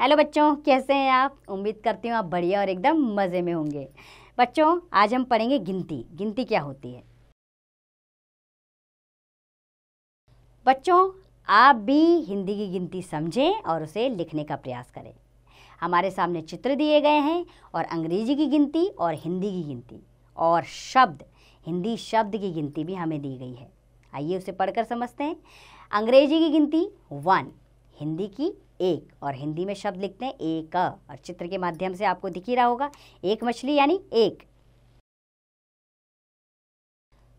hello बच्चों कैसे हैं आप उम्मीद करती हूँ आप बढ़िया और एकदम मज़े में होंगे बच्चों आज हम पढ़ेंगे गिनती गिनती क्या होती है बच्चों आप भी हिंदी की गिनती समझें और उसे लिखने का प्रयास करें हमारे सामने चित्र दिए गए हैं और अंग्रेजी की गिनती और हिंदी की गिनती और शब्द हिंदी शब्द की गिनती भी हमें दी गई है आइए उसे पढ़कर समझते हैं अंग्रेजी की गिनती वन हिंदी की एक और हिंदी में शब्द लिखते हैं एक और चित्र के माध्यम से आपको दिख ही रहा होगा एक मछली यानी एक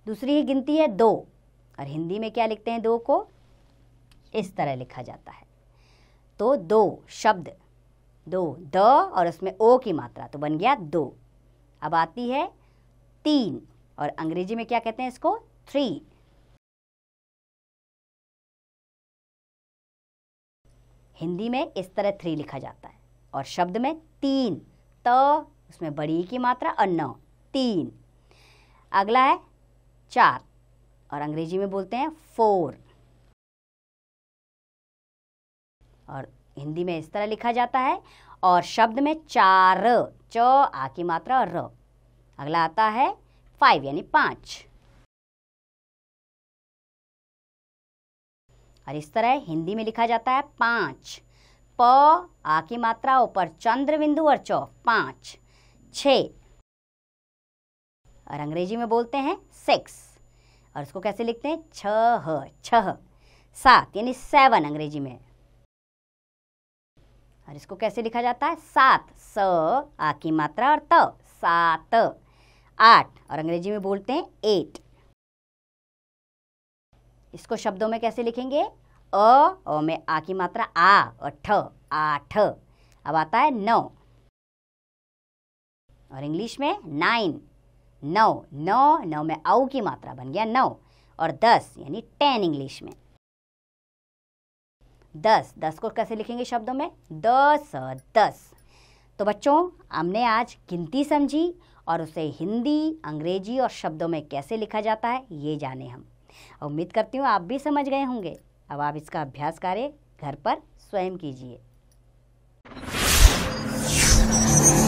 दूसरी ही गिनती है दो और हिंदी में क्या लिखते हैं दो को इस तरह लिखा जाता है तो दो शब्द दो द और उसमें ओ की मात्रा तो बन गया दो अब आती है तीन और अंग्रेजी में क्या कहते हैं इसको थ्री हिंदी में इस तरह थ्री लिखा जाता है और शब्द में तीन त तो, उसमें बड़ी की मात्रा और नौ तीन अगला है चार और अंग्रेजी में बोलते हैं फोर और हिंदी में इस तरह लिखा जाता है और शब्द में चार च आ की मात्रा और र अगला आता है फाइव यानी पाँच और इस तरह हिंदी में लिखा जाता है पाँच प आ की मात्रा ऊपर चंद्र बिंदु और चौ पाँच छ और अंग्रेजी में बोलते हैं सिक्स और इसको कैसे लिखते हैं ह छ सात यानी सेवन अंग्रेजी में और इसको कैसे लिखा जाता है सात स आ की मात्रा और त सात आठ और अंग्रेजी में बोलते हैं एट इसको शब्दों में कैसे लिखेंगे अ अ में आ की मात्रा आ और ठ आठ अब आता है नौ और इंग्लिश में नाइन नौ नौ नौ में औ की मात्रा बन गया नौ और दस यानी टेन इंग्लिश में दस दस को कैसे लिखेंगे शब्दों में दस दस तो बच्चों हमने आज गिनती समझी और उसे हिंदी अंग्रेजी और शब्दों में कैसे लिखा जाता है ये जाने हम उम्मीद करती हूँ आप भी समझ गए होंगे अब आप इसका अभ्यास कार्य घर पर स्वयं कीजिए